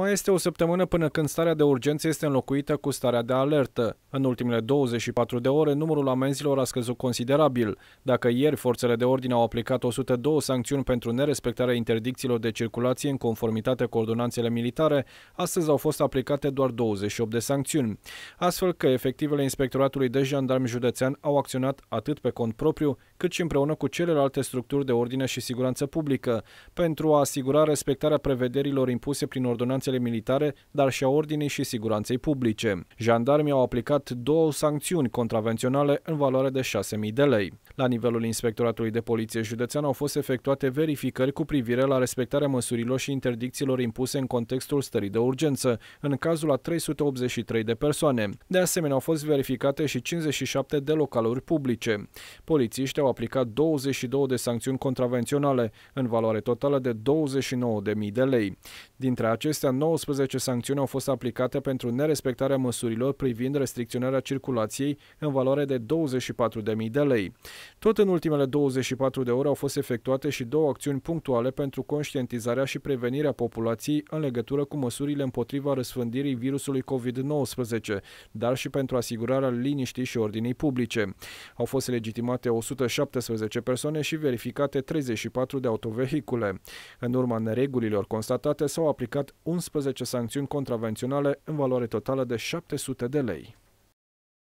Mai este o săptămână până când starea de urgență este înlocuită cu starea de alertă. În ultimele 24 de ore, numărul amenzilor a scăzut considerabil. Dacă ieri forțele de ordine au aplicat 102 sancțiuni pentru nerespectarea interdicțiilor de circulație în conformitate cu ordonanțele militare, astăzi au fost aplicate doar 28 de sancțiuni. Astfel că efectivele Inspectoratului de Jandarmi Județean au acționat atât pe cont propriu, cât și împreună cu celelalte structuri de ordine și siguranță publică, pentru a asigura respectarea prevederilor impuse prin ordonanțe forțele militare, dar și a ordinii și siguranței publice. Jandarmii au aplicat două sancțiuni contravenționale în valoare de 6.000 de lei. La nivelul Inspectoratului de Poliție Județean au fost efectuate verificări cu privire la respectarea măsurilor și interdicțiilor impuse în contextul stării de urgență, în cazul a 383 de persoane. De asemenea, au fost verificate și 57 de localuri publice. Polițiștii au aplicat 22 de sancțiuni contravenționale, în valoare totală de 29.000 de lei. Dintre acestea, că 19 sancțiuni au fost aplicate pentru nerespectarea măsurilor privind restricționarea circulației în valoare de 24.000 de lei. Tot în ultimele 24 de ore au fost efectuate și două acțiuni punctuale pentru conștientizarea și prevenirea populației în legătură cu măsurile împotriva răsfândirii virusului COVID-19, dar și pentru asigurarea liniștii și ordinii publice. Au fost legitimate 117 persoane și verificate 34 de autovehicule. În urma neregulilor constatate s-au aplicat 11 11 sancțiuni contravenționale în valoare totală de 700 de lei.